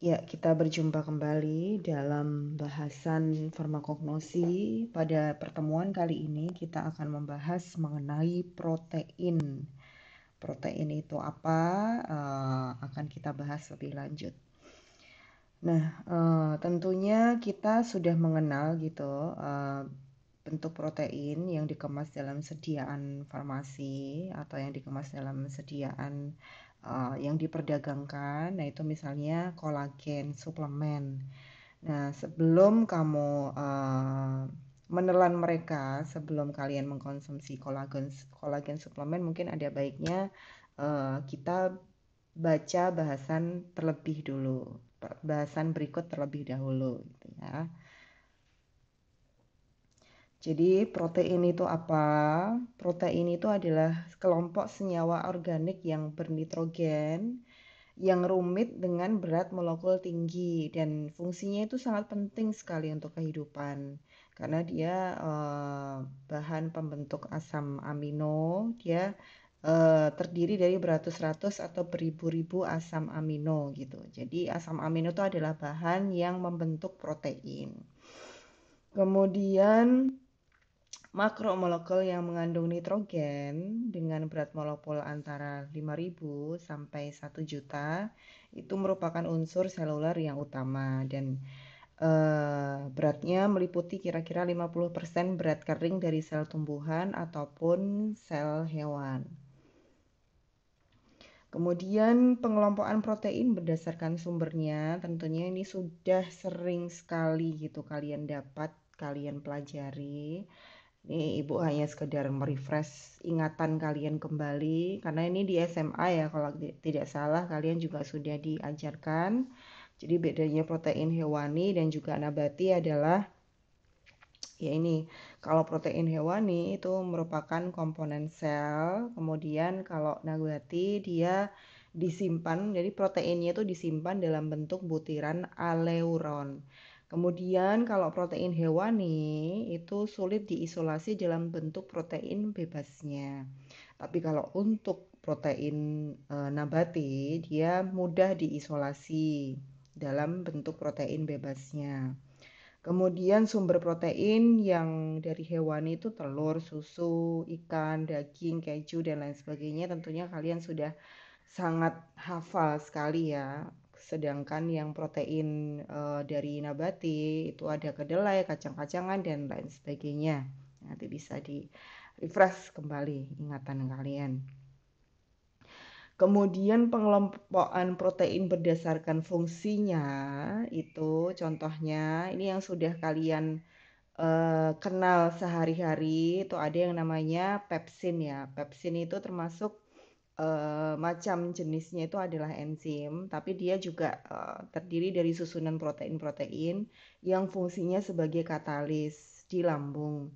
Ya, kita berjumpa kembali dalam bahasan farmakognosi. Pada pertemuan kali ini kita akan membahas mengenai protein. Protein itu apa? Uh, akan kita bahas lebih lanjut. Nah, uh, tentunya kita sudah mengenal gitu uh, bentuk protein yang dikemas dalam sediaan farmasi atau yang dikemas dalam sediaan uh, yang diperdagangkan, nah itu misalnya kolagen suplemen. Nah sebelum kamu uh, menelan mereka, sebelum kalian mengkonsumsi kolagen kolagen suplemen, mungkin ada baiknya uh, kita baca bahasan terlebih dulu, bahasan berikut terlebih dahulu, gitu ya. Jadi protein itu apa? Protein itu adalah kelompok senyawa organik yang bernitrogen yang rumit dengan berat molekul tinggi dan fungsinya itu sangat penting sekali untuk kehidupan karena dia eh, bahan pembentuk asam amino dia eh, terdiri dari beratus-ratus atau beribu-ribu asam amino gitu jadi asam amino itu adalah bahan yang membentuk protein kemudian Makromolekul yang mengandung nitrogen dengan berat molekul antara 5000 sampai 1 juta itu merupakan unsur seluler yang utama dan uh, beratnya meliputi kira-kira 50% berat kering dari sel tumbuhan ataupun sel hewan. Kemudian pengelompokan protein berdasarkan sumbernya tentunya ini sudah sering sekali gitu kalian dapat kalian pelajari ini Ibu hanya sekedar merefresh ingatan kalian kembali karena ini di SMA ya kalau tidak salah kalian juga sudah diajarkan. Jadi bedanya protein hewani dan juga nabati adalah ya ini kalau protein hewani itu merupakan komponen sel, kemudian kalau nabati dia disimpan jadi proteinnya itu disimpan dalam bentuk butiran aleuron. Kemudian kalau protein hewani itu sulit diisolasi dalam bentuk protein bebasnya. Tapi kalau untuk protein e, nabati dia mudah diisolasi dalam bentuk protein bebasnya. Kemudian sumber protein yang dari hewani itu telur, susu, ikan, daging, keju dan lain sebagainya tentunya kalian sudah sangat hafal sekali ya sedangkan yang protein e, dari nabati itu ada kedelai, kacang-kacangan dan lain sebagainya. Nanti bisa di refresh kembali ingatan kalian. Kemudian pengelompokan protein berdasarkan fungsinya itu contohnya ini yang sudah kalian e, kenal sehari-hari itu ada yang namanya pepsin ya. Pepsin itu termasuk Eh, macam jenisnya itu adalah enzim, tapi dia juga uh, terdiri dari susunan protein-protein yang fungsinya sebagai katalis di lambung.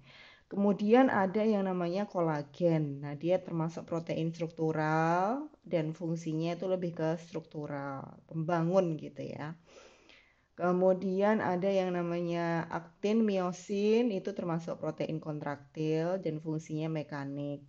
Kemudian ada yang namanya kolagen. Nah, dia termasuk protein struktural dan fungsinya itu lebih ke struktural, pembangun gitu ya. Kemudian ada yang namanya aktin, miosin itu termasuk protein kontraktil dan fungsinya mekanik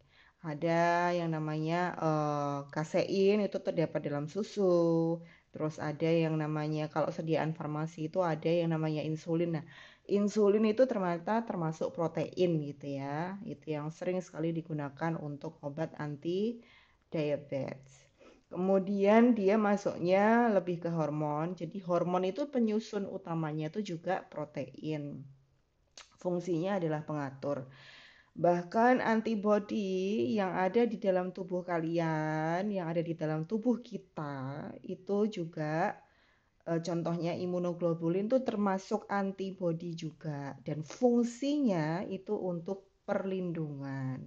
ada yang namanya uh, kasein itu terdapat dalam susu. Terus ada yang namanya kalau sediaan farmasi itu ada yang namanya insulin. Nah, insulin itu ternyata termasuk protein gitu ya. Itu yang sering sekali digunakan untuk obat anti diabetes. Kemudian dia masuknya lebih ke hormon. Jadi hormon itu penyusun utamanya itu juga protein. Fungsinya adalah pengatur. Bahkan antibodi yang ada di dalam tubuh kalian, yang ada di dalam tubuh kita, itu juga e, contohnya imunoglobulin itu termasuk antibodi juga dan fungsinya itu untuk perlindungan.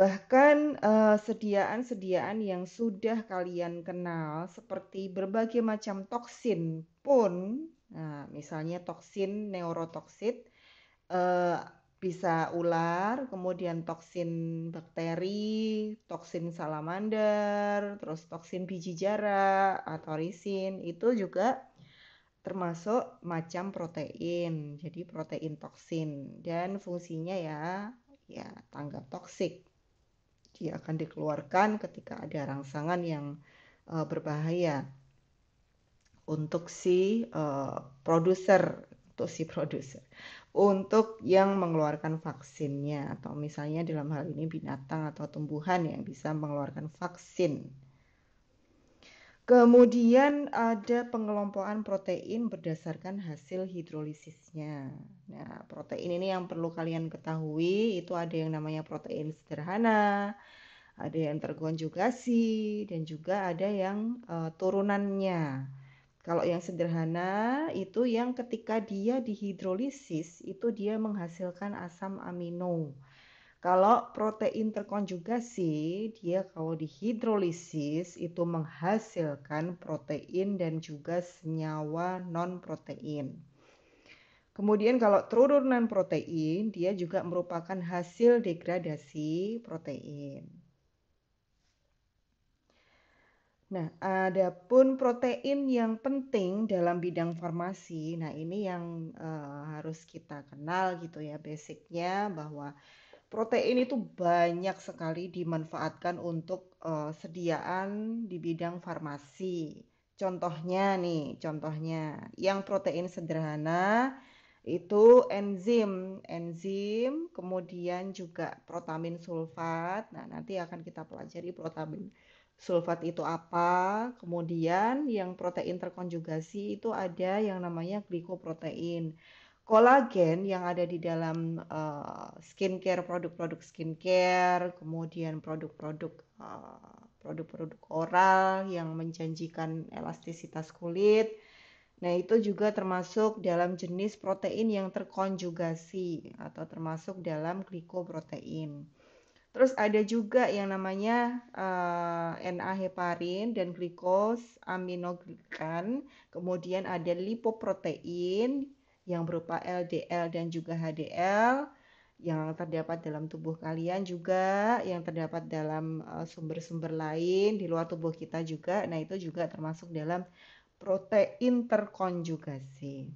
Bahkan e, sediaan-sediaan yang sudah kalian kenal seperti berbagai macam toksin pun, nah, misalnya toksin neurotoksit, eh, bisa ular, kemudian toksin bakteri, toksin salamander, terus toksin biji jarak atau risin itu juga termasuk macam protein. Jadi protein toksin dan fungsinya ya ya tanggap toksik. Dia akan dikeluarkan ketika ada rangsangan yang uh, berbahaya untuk si uh, produser, untuk si produser untuk yang mengeluarkan vaksinnya atau misalnya dalam hal ini binatang atau tumbuhan yang bisa mengeluarkan vaksin. Kemudian ada pengelompokan protein berdasarkan hasil hidrolisisnya. Nah, protein ini yang perlu kalian ketahui itu ada yang namanya protein sederhana, ada yang tergonjugasi dan juga ada yang uh, turunannya. Kalau yang sederhana itu yang ketika dia dihidrolisis itu dia menghasilkan asam amino. Kalau protein terkonjugasi, dia kalau dihidrolisis itu menghasilkan protein dan juga senyawa non-protein. Kemudian kalau turunan protein, dia juga merupakan hasil degradasi protein. Nah, ada pun protein yang penting dalam bidang farmasi, nah ini yang uh, harus kita kenal gitu ya basicnya bahwa protein itu banyak sekali dimanfaatkan untuk uh, sediaan di bidang farmasi. Contohnya nih, contohnya yang protein sederhana itu enzim, enzim, kemudian juga protamin sulfat. Nah, nanti akan kita pelajari protamin sulfat itu apa. Kemudian yang protein terkonjugasi itu ada yang namanya glikoprotein. Kolagen yang ada di dalam uh, skincare, produk-produk skincare, kemudian produk-produk uh, produk-produk oral yang menjanjikan elastisitas kulit. Nah, itu juga termasuk dalam jenis protein yang terkonjugasi atau termasuk dalam glikoprotein. Terus ada juga yang namanya uh, eh, NA heparin dan glikos aminoglikan. Kemudian ada lipoprotein yang berupa LDL dan juga HDL yang terdapat dalam tubuh kalian juga, yang terdapat dalam eh, sumber-sumber uh, lain di luar tubuh kita juga. Nah, itu juga termasuk dalam protein terkonjugasi.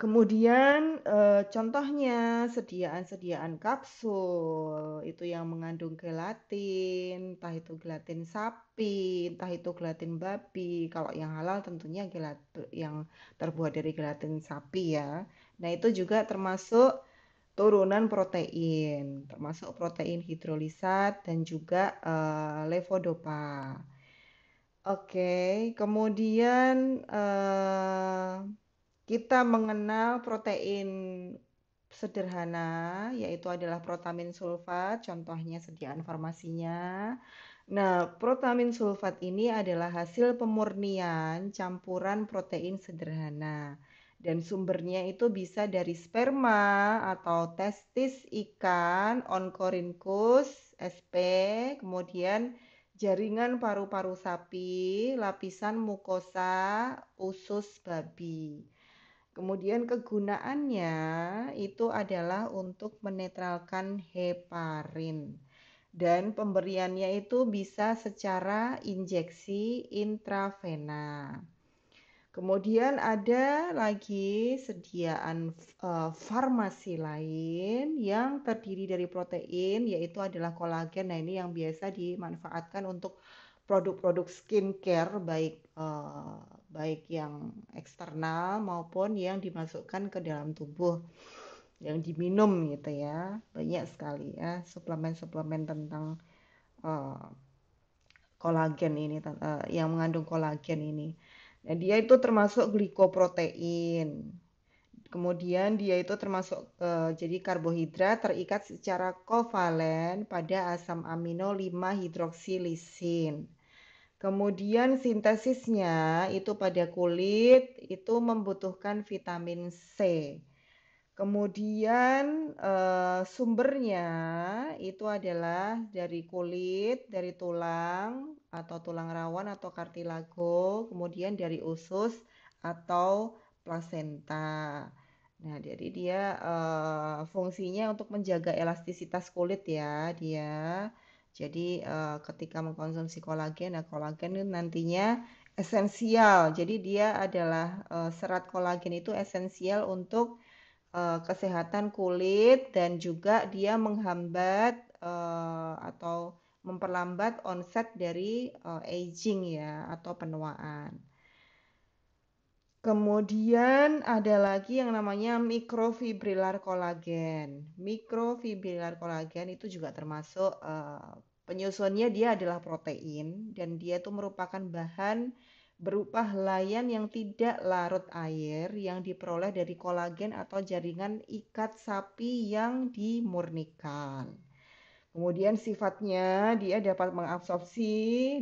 Kemudian eh, contohnya sediaan-sediaan kapsul itu yang mengandung gelatin, entah itu gelatin sapi, entah itu gelatin babi. Kalau yang halal tentunya gelatin yang terbuat dari gelatin sapi ya. Nah, itu juga termasuk turunan protein, termasuk protein hidrolisat dan juga uh, levodopa. Oke, kemudian Uh, kita mengenal protein sederhana yaitu adalah protamin sulfat contohnya sediaan farmasinya Nah, protamin sulfat ini adalah hasil pemurnian campuran protein sederhana dan sumbernya itu bisa dari sperma atau testis ikan, onkorinkus, SP, kemudian jaringan paru-paru sapi, lapisan mukosa, usus babi. Kemudian kegunaannya itu adalah untuk menetralkan heparin dan pemberiannya itu bisa secara injeksi intravena. Kemudian ada lagi sediaan uh, farmasi lain yang terdiri dari protein yaitu adalah kolagen. Nah, ini yang biasa dimanfaatkan untuk produk-produk skincare baik uh, baik yang eksternal maupun yang dimasukkan ke dalam tubuh yang diminum gitu ya banyak sekali ya suplemen-suplemen tentang uh, kolagen ini uh, yang mengandung kolagen ini nah dia itu termasuk glikoprotein kemudian dia itu termasuk uh, jadi karbohidrat terikat secara kovalen pada asam amino 5 hidroksilisin Kemudian sintesisnya itu pada kulit itu membutuhkan vitamin C. Kemudian eh, sumbernya itu adalah dari kulit, dari tulang atau tulang rawan atau kartilago, kemudian dari usus atau plasenta. Nah, jadi dia eh, fungsinya untuk menjaga elastisitas kulit ya, dia. Jadi uh, ketika mengkonsumsi kolagen, nah kolagen itu nantinya esensial. Jadi dia adalah uh, serat kolagen itu esensial untuk uh, kesehatan kulit dan juga dia menghambat uh, atau memperlambat onset dari uh, aging ya atau penuaan. Kemudian ada lagi yang namanya mikrofibrilar kolagen. Mikrofibrilar kolagen itu juga termasuk uh, Penyusunnya dia adalah protein dan dia itu merupakan bahan berupa helaian yang tidak larut air yang diperoleh dari kolagen atau jaringan ikat sapi yang dimurnikan. Kemudian sifatnya dia dapat mengabsorpsi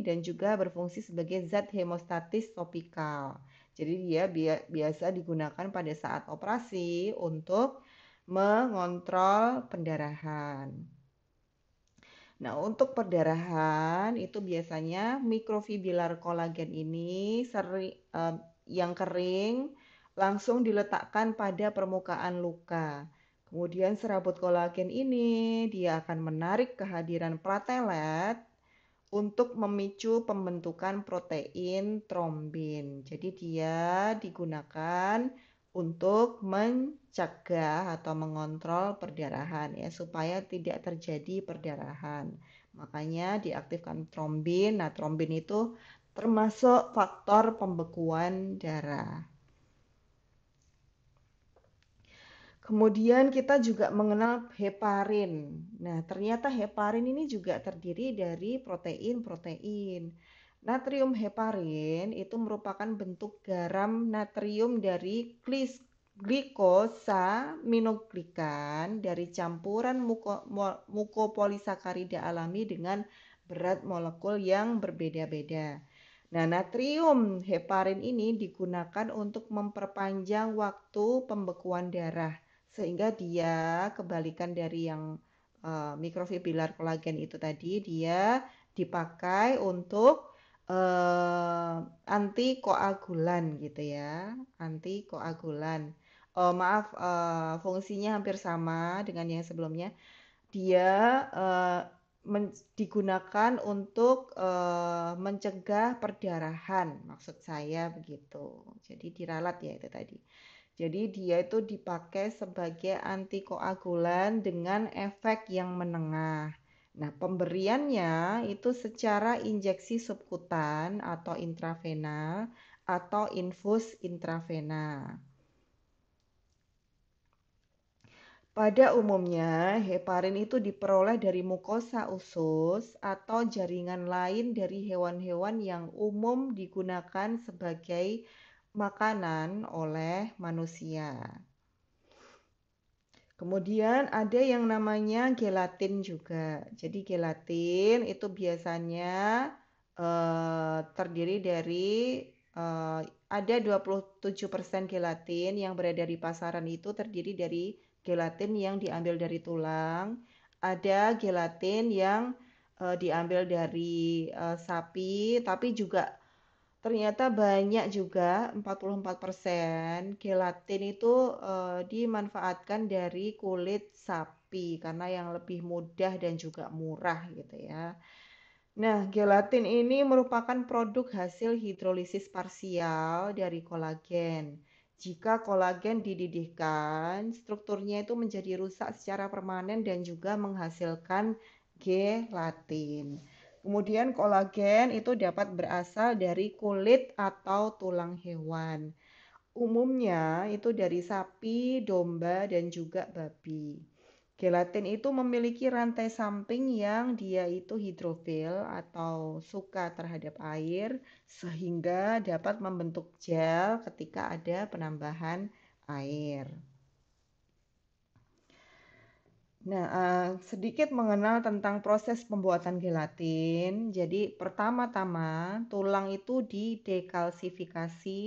dan juga berfungsi sebagai zat hemostatis topikal. Jadi dia biasa digunakan pada saat operasi untuk mengontrol pendarahan. Nah, untuk perdarahan itu biasanya mikrofibrilar kolagen ini seri, eh, yang kering langsung diletakkan pada permukaan luka. Kemudian serabut kolagen ini dia akan menarik kehadiran platelet untuk memicu pembentukan protein trombin. Jadi dia digunakan untuk mencegah atau mengontrol perdarahan ya supaya tidak terjadi perdarahan. Makanya diaktifkan trombin. Nah, trombin itu termasuk faktor pembekuan darah. Kemudian kita juga mengenal heparin. Nah, ternyata heparin ini juga terdiri dari protein-protein. Natrium heparin itu merupakan bentuk garam natrium dari glis, glikosaminoglikan dari campuran muko, mukopolisakarida alami dengan berat molekul yang berbeda-beda. Nah, natrium heparin ini digunakan untuk memperpanjang waktu pembekuan darah sehingga dia kebalikan dari yang uh, eh, mikrofibrilar kolagen itu tadi dia dipakai untuk uh, eh, anti koagulan gitu ya, anti koagulan. uh, eh, maaf, uh, fungsinya hampir sama dengan yang sebelumnya. Dia uh, digunakan untuk uh, mencegah perdarahan, maksud saya begitu. Jadi diralat ya itu tadi. Jadi dia itu dipakai sebagai antikoagulan dengan efek yang menengah. Nah, pemberiannya itu secara injeksi subkutan atau intravena atau infus intravena. Pada umumnya, heparin itu diperoleh dari mukosa usus atau jaringan lain dari hewan-hewan yang umum digunakan sebagai makanan oleh manusia. Kemudian ada yang namanya gelatin juga. Jadi gelatin itu biasanya uh, terdiri dari uh, ada 27% gelatin yang berada di pasaran itu terdiri dari gelatin yang diambil dari tulang, ada gelatin yang uh, diambil dari uh, sapi, tapi juga ternyata banyak juga 44% gelatin itu e, dimanfaatkan dari kulit sapi karena yang lebih mudah dan juga murah gitu ya. Nah, gelatin ini merupakan produk hasil hidrolisis parsial dari kolagen. Jika kolagen dididihkan, strukturnya itu menjadi rusak secara permanen dan juga menghasilkan gelatin. Kemudian kolagen itu dapat berasal dari kulit atau tulang hewan. Umumnya itu dari sapi, domba, dan juga babi. Gelatin itu memiliki rantai samping yang dia itu hidrofil atau suka terhadap air sehingga dapat membentuk gel ketika ada penambahan air. Nah, eh, sedikit mengenal tentang proses pembuatan gelatin. Jadi, pertama-tama tulang itu didekalsifikasi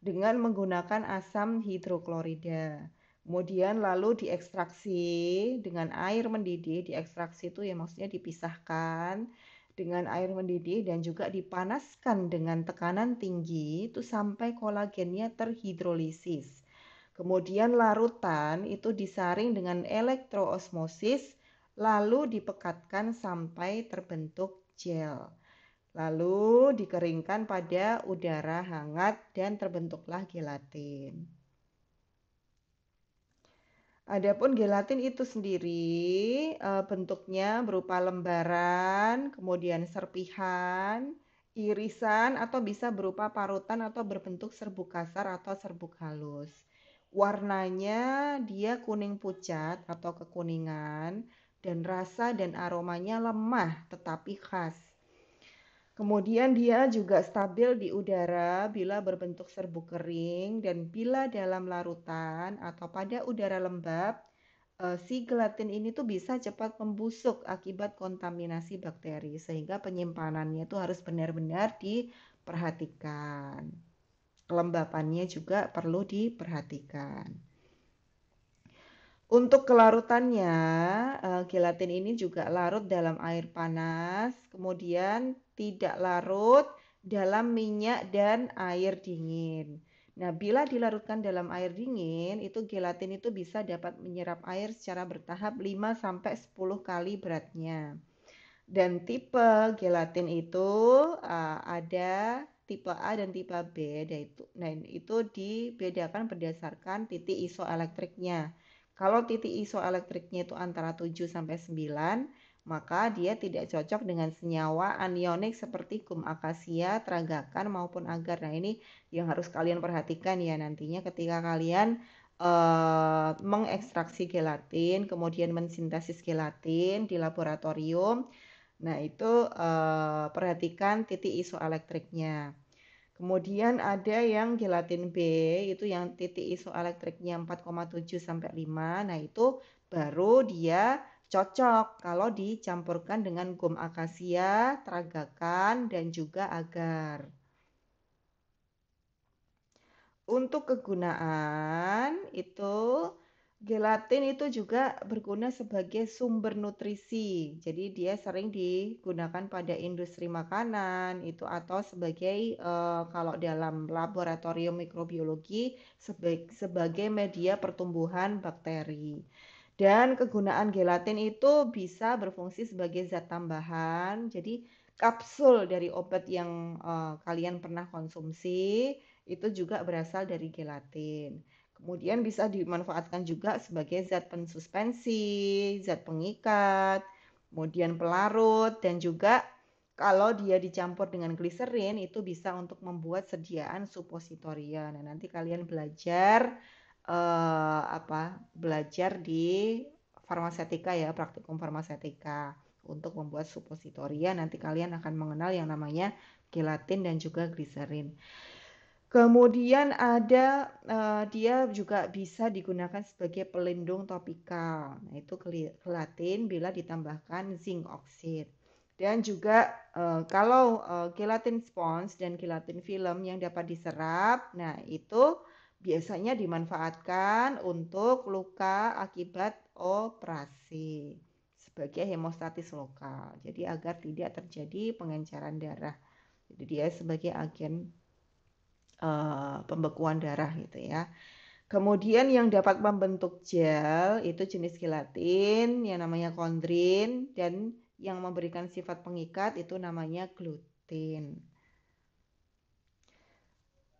dengan menggunakan asam hidroklorida. Kemudian lalu diekstraksi dengan air mendidih. Diekstraksi itu ya maksudnya dipisahkan dengan air mendidih dan juga dipanaskan dengan tekanan tinggi itu sampai kolagennya terhidrolisis. Kemudian larutan itu disaring dengan elektroosmosis lalu dipekatkan sampai terbentuk gel. Lalu dikeringkan pada udara hangat dan terbentuklah gelatin. Adapun gelatin itu sendiri eh, bentuknya berupa lembaran, kemudian serpihan, irisan atau bisa berupa parutan atau berbentuk serbuk kasar atau serbuk halus. Warnanya dia kuning pucat atau kekuningan dan rasa dan aromanya lemah tetapi khas. Kemudian dia juga stabil di udara bila berbentuk serbuk kering dan bila dalam larutan atau pada udara lembab eh, si gelatin ini tuh bisa cepat membusuk akibat kontaminasi bakteri sehingga penyimpanannya itu harus benar-benar diperhatikan kelembapannya juga perlu diperhatikan. Untuk kelarutannya, eh, gelatin ini juga larut dalam air panas, kemudian tidak larut dalam minyak dan air dingin. Nah, bila dilarutkan dalam air dingin, itu gelatin itu bisa dapat menyerap air secara bertahap 5 10 kali beratnya. Dan tipe gelatin itu uh, ada tipe A dan tipe B yaitu nah itu dibedakan berdasarkan titik isoelektriknya. Kalau titik isoelektriknya itu antara 7 sampai 9, maka dia tidak cocok dengan senyawa anionik seperti gum akasia, tragakan maupun agar. Nah, ini yang harus kalian perhatikan ya nantinya ketika kalian uh, mengekstraksi gelatin, kemudian mensintesis gelatin di laboratorium Nah, itu uh, perhatikan titik isoelektriknya. Kemudian ada yang gelatin B, itu yang titik isoelektriknya 4,7 sampai 5. Nah, itu baru dia cocok kalau dicampurkan dengan gum akasia, tragakan dan juga agar. Untuk kegunaan itu Gelatin itu juga berguna sebagai sumber nutrisi. Jadi dia sering digunakan pada industri makanan itu atau sebagai eh, kalau dalam laboratorium mikrobiologi sebagai, sebagai media pertumbuhan bakteri. Dan kegunaan gelatin itu bisa berfungsi sebagai zat tambahan. Jadi kapsul dari obat yang uh, kalian pernah konsumsi itu juga berasal dari gelatin. Kemudian bisa dimanfaatkan juga sebagai zat pensuspensi, zat pengikat, kemudian pelarut dan juga kalau dia dicampur dengan gliserin itu bisa untuk membuat sediaan supositoria. Nah, nanti kalian belajar eh, apa? Belajar di farmasetika ya, praktikum farmasetika untuk membuat supositoria. Nanti kalian akan mengenal yang namanya gelatin dan juga gliserin. Kemudian ada uh, dia juga bisa digunakan sebagai pelindung topikal. Nah, itu gelatin bila ditambahkan zinc oxide. Dan juga uh, kalau uh, eh, gelatin spons dan gelatin film yang dapat diserap, nah itu biasanya dimanfaatkan untuk luka akibat operasi sebagai hemostatis lokal. Jadi agar tidak terjadi pengencaran darah. Jadi dia sebagai agen Eh, pembekuan darah gitu ya. Kemudian yang dapat membentuk gel itu jenis gelatin yang namanya kondrin dan yang memberikan sifat pengikat itu namanya glutin.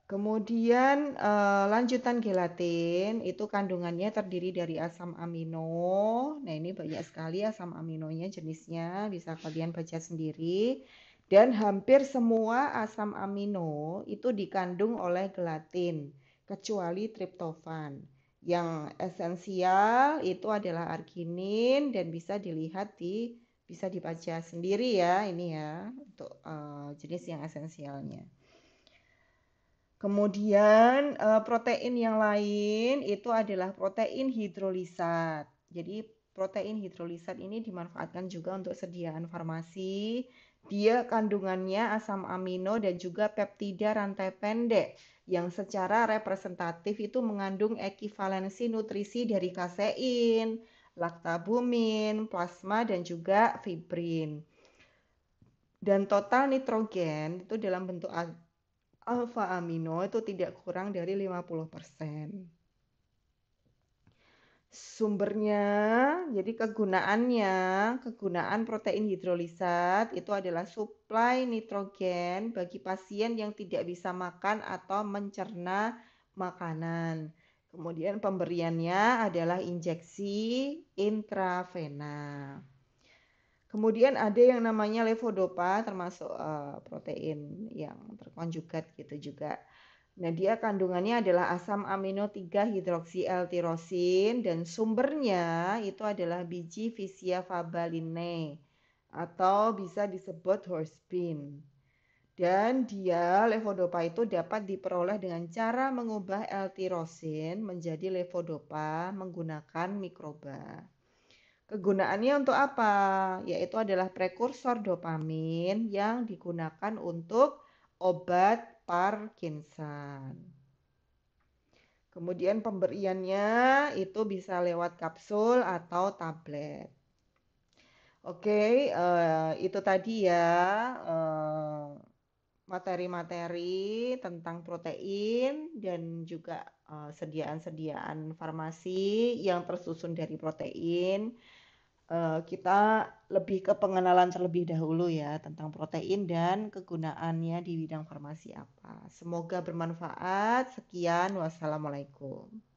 Kemudian eh, lanjutan gelatin itu kandungannya terdiri dari asam amino. Nah ini banyak sekali asam aminonya jenisnya bisa kalian baca sendiri. Dan hampir semua asam amino itu dikandung oleh gelatin, kecuali triptofan. Yang esensial itu adalah arginin dan bisa dilihat di bisa dibaca sendiri ya ini ya untuk uh, jenis yang esensialnya. Kemudian uh, protein yang lain itu adalah protein hidrolisat. Jadi protein hidrolisat ini dimanfaatkan juga untuk sediaan farmasi dia kandungannya asam amino dan juga peptida rantai pendek yang secara representatif itu mengandung ekivalensi nutrisi dari kasein, laktabumin, plasma dan juga fibrin. Dan total nitrogen itu dalam bentuk alfa amino itu tidak kurang dari 50% sumbernya, jadi kegunaannya, kegunaan protein hidrolisat itu adalah suplai nitrogen bagi pasien yang tidak bisa makan atau mencerna makanan. Kemudian pemberiannya adalah injeksi intravena. Kemudian ada yang namanya levodopa termasuk eh, protein yang terkonjugat gitu juga. Nah, dia kandungannya adalah asam amino 3 hidroksi L-tirosin dan sumbernya itu adalah biji Fisia fabaline atau bisa disebut horse bean. Dan dia levodopa itu dapat diperoleh dengan cara mengubah L-tirosin menjadi levodopa menggunakan mikroba. Kegunaannya untuk apa? Yaitu adalah prekursor dopamin yang digunakan untuk obat Parkinson. Kemudian pemberiannya itu bisa lewat kapsul atau tablet. Oke, okay, uh, eh, itu tadi ya eh, materi-materi uh, tentang protein dan juga eh, sediaan-sediaan farmasi yang tersusun dari protein. Eh, kita lebih ke pengenalan terlebih dahulu ya tentang protein dan kegunaannya di bidang farmasi apa. Semoga bermanfaat. Sekian, wassalamualaikum.